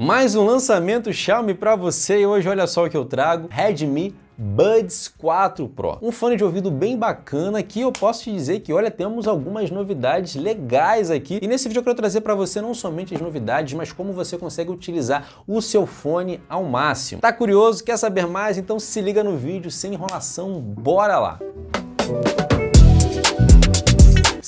Mais um lançamento Xiaomi para você e hoje olha só o que eu trago, Redmi Buds 4 Pro. Um fone de ouvido bem bacana que eu posso te dizer que, olha, temos algumas novidades legais aqui. E nesse vídeo eu quero trazer para você não somente as novidades, mas como você consegue utilizar o seu fone ao máximo. Tá curioso? Quer saber mais? Então se liga no vídeo sem enrolação, bora lá! Música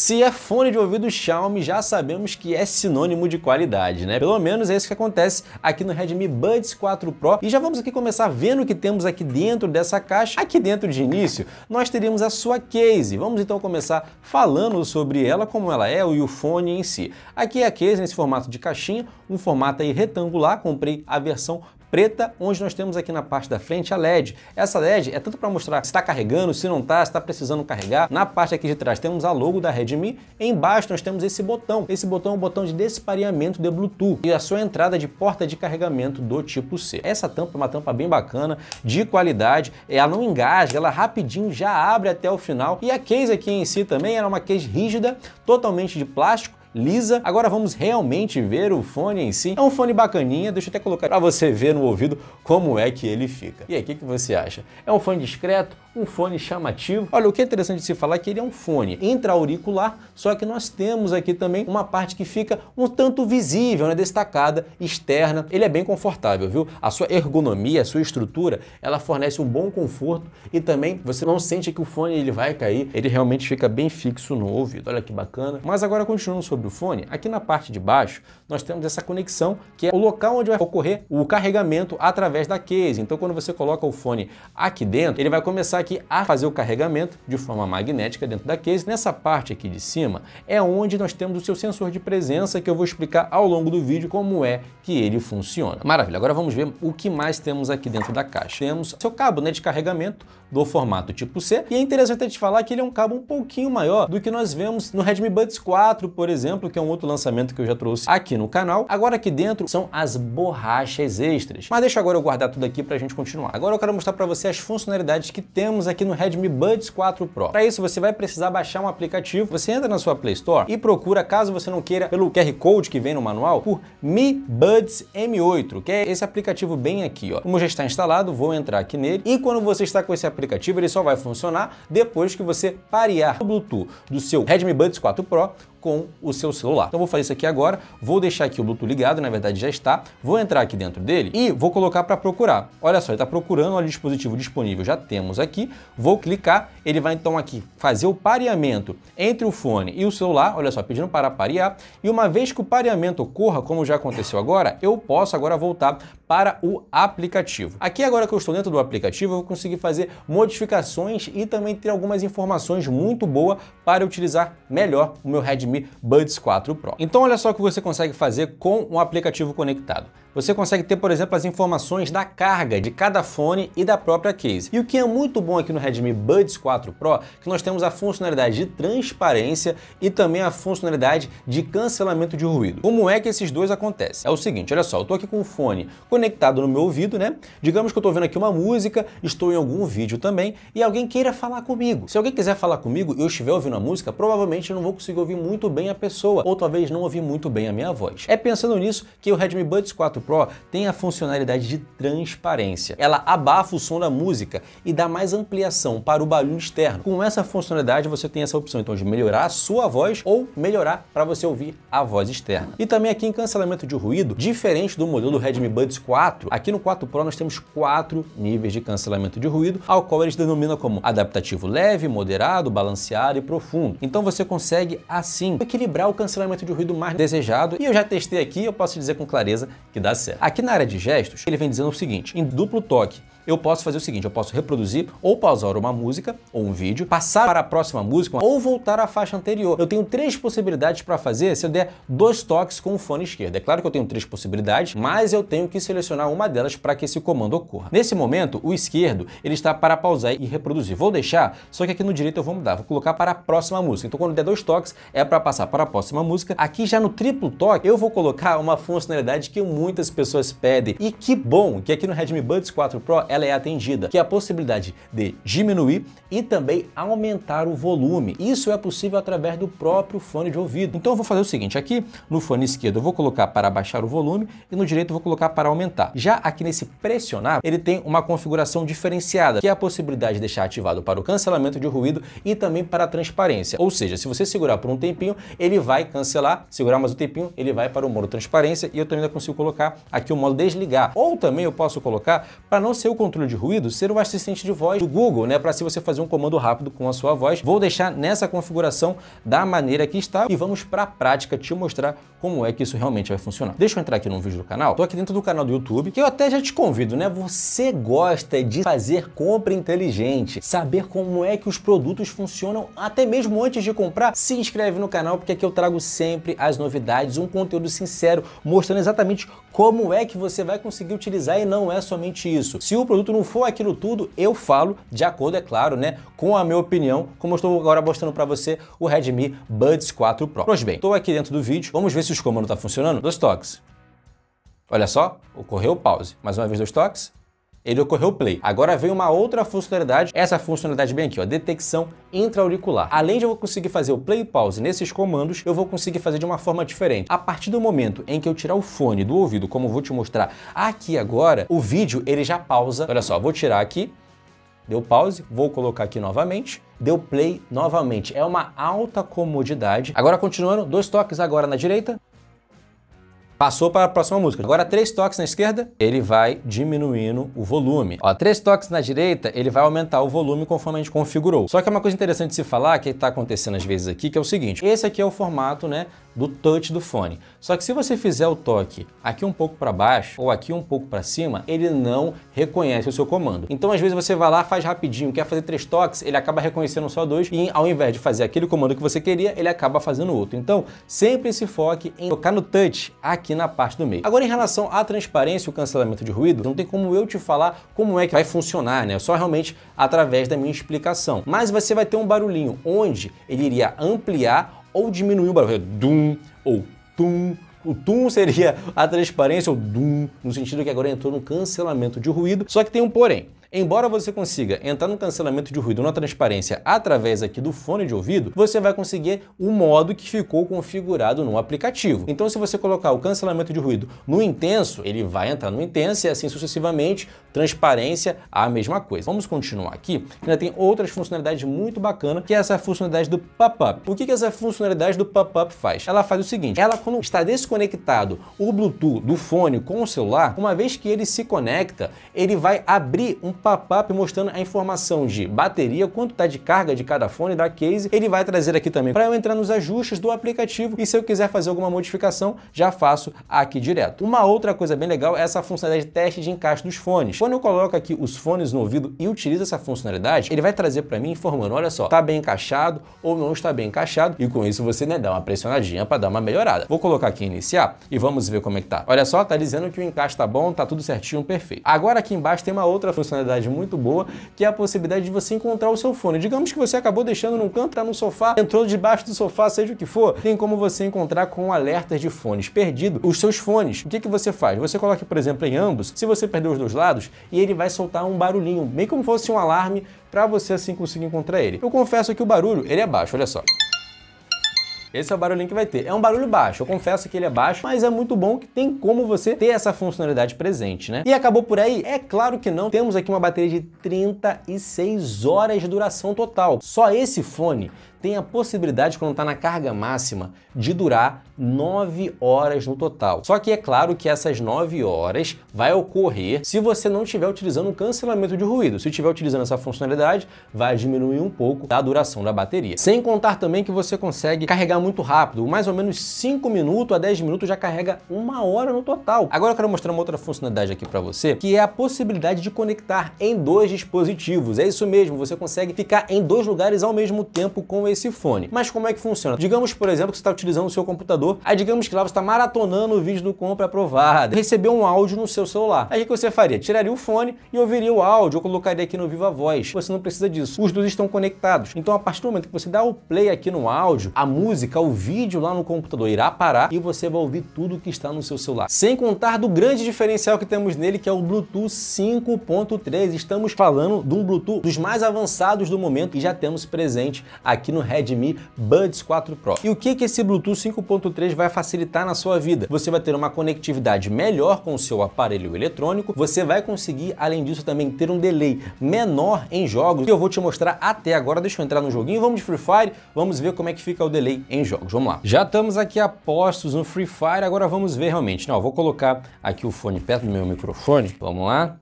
se é fone de ouvido Xiaomi, já sabemos que é sinônimo de qualidade, né? Pelo menos é isso que acontece aqui no Redmi Buds 4 Pro. E já vamos aqui começar vendo o que temos aqui dentro dessa caixa. Aqui dentro de início, nós teríamos a sua case. Vamos então começar falando sobre ela, como ela é e o fone em si. Aqui é a case nesse formato de caixinha, um formato aí retangular. Comprei a versão preta, onde nós temos aqui na parte da frente a LED. Essa LED é tanto para mostrar se está carregando, se não está, se está precisando carregar. Na parte aqui de trás temos a logo da Redmi. Embaixo nós temos esse botão. Esse botão é um botão de despareamento de Bluetooth e a sua entrada de porta de carregamento do tipo C. Essa tampa é uma tampa bem bacana, de qualidade. Ela não engasga, ela rapidinho já abre até o final. E a case aqui em si também era é uma case rígida, totalmente de plástico, lisa. Agora vamos realmente ver o fone em si. É um fone bacaninha, deixa eu até colocar para você ver no ouvido como é que ele fica. E aí, o que, que você acha? É um fone discreto? Um fone chamativo? Olha, o que é interessante de se falar é que ele é um fone intra-auricular, só que nós temos aqui também uma parte que fica um tanto visível, né, destacada, externa. Ele é bem confortável, viu? A sua ergonomia, a sua estrutura, ela fornece um bom conforto e também você não sente que o fone ele vai cair, ele realmente fica bem fixo no ouvido. Olha que bacana. Mas agora continuando sobre sobre o fone, aqui na parte de baixo, nós temos essa conexão que é o local onde vai ocorrer o carregamento através da case. Então quando você coloca o fone aqui dentro, ele vai começar aqui a fazer o carregamento de forma magnética dentro da case. Nessa parte aqui de cima é onde nós temos o seu sensor de presença que eu vou explicar ao longo do vídeo como é que ele funciona. Maravilha, agora vamos ver o que mais temos aqui dentro da caixa. Temos seu cabo né, de carregamento, do formato tipo C. E é interessante a gente falar que ele é um cabo um pouquinho maior do que nós vemos no Redmi Buds 4, por exemplo, que é um outro lançamento que eu já trouxe aqui no canal. Agora aqui dentro são as borrachas extras. Mas deixa agora eu guardar tudo aqui para a gente continuar. Agora eu quero mostrar para você as funcionalidades que temos aqui no Redmi Buds 4 Pro. Para isso você vai precisar baixar um aplicativo, você entra na sua Play Store e procura, caso você não queira, pelo QR Code que vem no manual, por Mi Buds M8, que é esse aplicativo bem aqui. Ó. Como já está instalado, vou entrar aqui nele e quando você está com esse aplicativo aplicativo ele só vai funcionar depois que você parear o Bluetooth do seu Redmi Buds 4 Pro com o seu celular. Então vou fazer isso aqui agora, vou deixar aqui o Bluetooth ligado, na verdade já está, vou entrar aqui dentro dele e vou colocar para procurar. Olha só, ele está procurando, olha o dispositivo disponível, já temos aqui, vou clicar, ele vai então aqui fazer o pareamento entre o fone e o celular, olha só, pedindo para parear, e uma vez que o pareamento ocorra, como já aconteceu agora, eu posso agora voltar para o aplicativo. Aqui agora que eu estou dentro do aplicativo, eu vou conseguir fazer modificações e também ter algumas informações muito boas para utilizar melhor o meu Redmi Buds 4 Pro. Então olha só o que você consegue fazer com um aplicativo conectado. Você consegue ter, por exemplo, as informações da carga de cada fone e da própria case. E o que é muito bom aqui no Redmi Buds 4 Pro, que nós temos a funcionalidade de transparência e também a funcionalidade de cancelamento de ruído. Como é que esses dois acontecem? É o seguinte, olha só, eu tô aqui com o fone conectado no meu ouvido, né? Digamos que eu tô vendo aqui uma música, estou em algum vídeo também e alguém queira falar comigo. Se alguém quiser falar comigo e eu estiver ouvindo a música, provavelmente eu não vou conseguir ouvir muito bem a pessoa ou talvez não ouvir muito bem a minha voz. É pensando nisso que o Redmi Buds 4 4 Pro tem a funcionalidade de transparência. Ela abafa o som da música e dá mais ampliação para o barulho externo. Com essa funcionalidade você tem essa opção então de melhorar a sua voz ou melhorar para você ouvir a voz externa. E também aqui em cancelamento de ruído, diferente do modelo Redmi Buds 4, aqui no 4 Pro nós temos quatro níveis de cancelamento de ruído, ao qual eles denominam como adaptativo leve, moderado, balanceado e profundo. Então você consegue assim equilibrar o cancelamento de ruído mais desejado e eu já testei aqui, eu posso dizer com clareza que dá dar certo. Aqui na área de gestos, ele vem dizendo o seguinte: em duplo toque, eu posso fazer o seguinte, eu posso reproduzir ou pausar uma música ou um vídeo, passar para a próxima música ou voltar à faixa anterior. Eu tenho três possibilidades para fazer se eu der dois toques com o fone esquerdo. É claro que eu tenho três possibilidades, mas eu tenho que selecionar uma delas para que esse comando ocorra. Nesse momento, o esquerdo ele está para pausar e reproduzir. Vou deixar, só que aqui no direito eu vou mudar, vou colocar para a próxima música. Então quando der dois toques é para passar para a próxima música. Aqui já no triplo toque eu vou colocar uma funcionalidade que muitas pessoas pedem e que bom que aqui no Redmi Buds 4 Pro é ela é atendida, que é a possibilidade de diminuir e também aumentar o volume. Isso é possível através do próprio fone de ouvido. Então eu vou fazer o seguinte, aqui no fone esquerdo eu vou colocar para baixar o volume e no direito eu vou colocar para aumentar. Já aqui nesse pressionar, ele tem uma configuração diferenciada, que é a possibilidade de deixar ativado para o cancelamento de ruído e também para a transparência. Ou seja, se você segurar por um tempinho, ele vai cancelar, segurar mais um tempinho, ele vai para o modo transparência e eu também ainda consigo colocar aqui o modo desligar. Ou também eu posso colocar para não ser o controle de ruído ser o assistente de voz do Google, né? Para se você fazer um comando rápido com a sua voz. Vou deixar nessa configuração da maneira que está e vamos para a prática te mostrar como é que isso realmente vai funcionar. Deixa eu entrar aqui num vídeo do canal. Tô aqui dentro do canal do YouTube, que eu até já te convido, né? Você gosta de fazer compra inteligente, saber como é que os produtos funcionam até mesmo antes de comprar? Se inscreve no canal porque aqui eu trago sempre as novidades, um conteúdo sincero, mostrando exatamente como é que você vai conseguir utilizar e não é somente isso. Se o produto produto não for aquilo tudo, eu falo, de acordo, é claro, né, com a minha opinião, como eu estou agora mostrando para você o Redmi Buds 4 Pro. Pois bem, estou aqui dentro do vídeo, vamos ver se os comandos estão tá funcionando. Dois toques. Olha só, ocorreu o pause. Mais uma vez dois toques ele ocorreu play. Agora vem uma outra funcionalidade, essa funcionalidade bem aqui, ó, detecção intra-auricular. Além de eu conseguir fazer o play e pause nesses comandos, eu vou conseguir fazer de uma forma diferente. A partir do momento em que eu tirar o fone do ouvido, como eu vou te mostrar aqui agora, o vídeo ele já pausa. Olha só, vou tirar aqui, deu pause, vou colocar aqui novamente, deu play novamente. É uma alta comodidade. Agora continuando, dois toques agora na direita, Passou para a próxima música. Agora, três toques na esquerda, ele vai diminuindo o volume. Ó, três toques na direita, ele vai aumentar o volume conforme a gente configurou. Só que é uma coisa interessante de se falar, que está acontecendo às vezes aqui, que é o seguinte. Esse aqui é o formato, né, do touch do fone. Só que se você fizer o toque aqui um pouco para baixo ou aqui um pouco para cima, ele não reconhece o seu comando. Então às vezes você vai lá, faz rapidinho, quer fazer três toques, ele acaba reconhecendo só dois e ao invés de fazer aquele comando que você queria, ele acaba fazendo outro. Então sempre se foque em tocar no touch aqui na parte do meio. Agora em relação à transparência e o cancelamento de ruído, não tem como eu te falar como é que vai funcionar, né? É só realmente através da minha explicação. Mas você vai ter um barulhinho onde ele iria ampliar ou diminuir o barulho, é dum ou tum. O tum seria a transparência, ou dum, no sentido que agora entrou no cancelamento de ruído, só que tem um porém. Embora você consiga entrar no cancelamento de ruído na transparência através aqui do fone de ouvido, você vai conseguir o modo que ficou configurado no aplicativo. Então se você colocar o cancelamento de ruído no intenso, ele vai entrar no intenso e assim sucessivamente, transparência, a mesma coisa. Vamos continuar aqui, ainda tem outras funcionalidades muito bacanas, que é essa funcionalidade do pop-up. O que, que essa funcionalidade do pop-up faz? Ela faz o seguinte, ela quando está desconectado o Bluetooth do fone com o celular, uma vez que ele se conecta, ele vai abrir um pop-up mostrando a informação de bateria, quanto está de carga de cada fone da case. Ele vai trazer aqui também para eu entrar nos ajustes do aplicativo e se eu quiser fazer alguma modificação, já faço aqui direto. Uma outra coisa bem legal é essa funcionalidade de teste de encaixe dos fones. Quando eu coloco aqui os fones no ouvido e utilizo essa funcionalidade, ele vai trazer para mim informando, olha só, está bem encaixado ou não está bem encaixado e com isso você né, dá uma pressionadinha para dar uma melhorada. Vou colocar aqui iniciar e vamos ver como é que tá. Olha só, tá dizendo que o encaixe tá bom, tá tudo certinho, perfeito. Agora aqui embaixo tem uma outra funcionalidade muito boa, que é a possibilidade de você encontrar o seu fone. Digamos que você acabou deixando num canto, tá no sofá, entrou debaixo do sofá, seja o que for, tem como você encontrar com alertas de fones perdido os seus fones. O que, que você faz? Você coloca, por exemplo, em ambos, se você perdeu os dois lados, e ele vai soltar um barulhinho, bem como fosse um alarme, para você assim conseguir encontrar ele. Eu confesso que o barulho, ele é baixo, olha só. Esse é o barulhinho que vai ter. É um barulho baixo, eu confesso que ele é baixo, mas é muito bom que tem como você ter essa funcionalidade presente, né? E acabou por aí? É claro que não. Temos aqui uma bateria de 36 horas de duração total. Só esse fone tem a possibilidade, quando está na carga máxima, de durar 9 horas no total. Só que é claro que essas 9 horas vai ocorrer se você não estiver utilizando o cancelamento de ruído. Se estiver utilizando essa funcionalidade, vai diminuir um pouco a duração da bateria. Sem contar também que você consegue carregar muito rápido, mais ou menos 5 minutos a 10 minutos já carrega uma hora no total. Agora eu quero mostrar uma outra funcionalidade aqui para você, que é a possibilidade de conectar em dois dispositivos. É isso mesmo, você consegue ficar em dois lugares ao mesmo tempo com esse fone. Mas como é que funciona? Digamos, por exemplo, que você está utilizando o seu computador computador, aí digamos que lá você está maratonando o vídeo do compra aprovada, recebeu um áudio no seu celular. Aí o que você faria? Tiraria o fone e ouviria o áudio, ou colocaria aqui no Viva Voz. Você não precisa disso. Os dois estão conectados. Então, a partir do momento que você dá o play aqui no áudio, a música, o vídeo lá no computador irá parar e você vai ouvir tudo que está no seu celular. Sem contar do grande diferencial que temos nele, que é o Bluetooth 5.3. Estamos falando de um Bluetooth dos mais avançados do momento e já temos presente aqui no Redmi Buds 4 Pro. E o que, que esse Bluetooth 5.3 3 vai facilitar na sua vida. Você vai ter uma conectividade melhor com o seu aparelho eletrônico, você vai conseguir, além disso, também ter um delay menor em jogos, que eu vou te mostrar até agora. Deixa eu entrar no joguinho, vamos de Free Fire, vamos ver como é que fica o delay em jogos. Vamos lá. Já estamos aqui a postos no Free Fire, agora vamos ver realmente. Não, vou colocar aqui o fone perto do meu microfone. Vamos lá.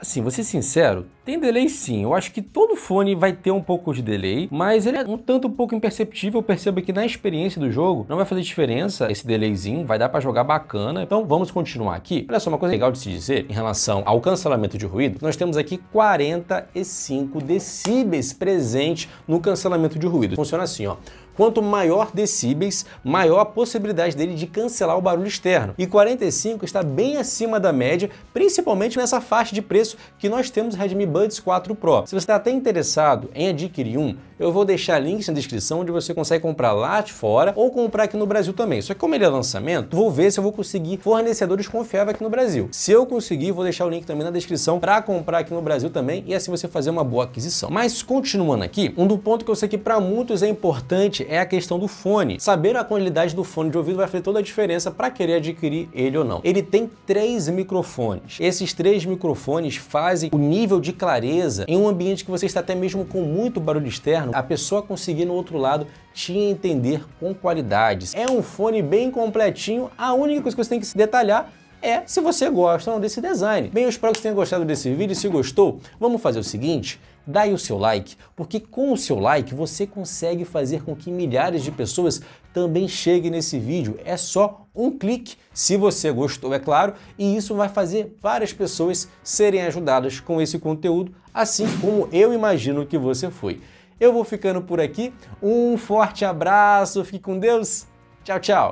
Assim, vou ser sincero, tem delay sim, eu acho que todo fone vai ter um pouco de delay, mas ele é um tanto um pouco imperceptível, percebo que na experiência do jogo não vai fazer diferença esse delayzinho, vai dar para jogar bacana. Então vamos continuar aqui. Olha só, uma coisa legal de se dizer em relação ao cancelamento de ruído, nós temos aqui 45 decibéis presente no cancelamento de ruído. Funciona assim, ó. Quanto maior decibéis, maior a possibilidade dele de cancelar o barulho externo. E 45 está bem acima da média, principalmente nessa faixa de preço que nós temos Redmi Band Buds 4 Pro. Se você está até interessado em adquirir um, eu vou deixar links na descrição onde você consegue comprar lá de fora ou comprar aqui no Brasil também. Só que como ele é lançamento, vou ver se eu vou conseguir fornecedores confiáveis aqui no Brasil. Se eu conseguir, vou deixar o link também na descrição para comprar aqui no Brasil também e assim você fazer uma boa aquisição. Mas continuando aqui, um do ponto que eu sei que para muitos é importante é a questão do fone. Saber a qualidade do fone de ouvido vai fazer toda a diferença para querer adquirir ele ou não. Ele tem três microfones. Esses três microfones fazem o nível de clareza, em um ambiente que você está até mesmo com muito barulho externo, a pessoa conseguir no outro lado te entender com qualidades. É um fone bem completinho, a única coisa que você tem que se detalhar é se você gosta ou não desse design. Bem, eu espero que você tenha gostado desse vídeo. Se gostou, vamos fazer o seguinte: dá aí o seu like, porque com o seu like você consegue fazer com que milhares de pessoas também cheguem nesse vídeo. É só um clique, se você gostou, é claro, e isso vai fazer várias pessoas serem ajudadas com esse conteúdo, assim como eu imagino que você foi. Eu vou ficando por aqui. Um forte abraço, fique com Deus. Tchau, tchau.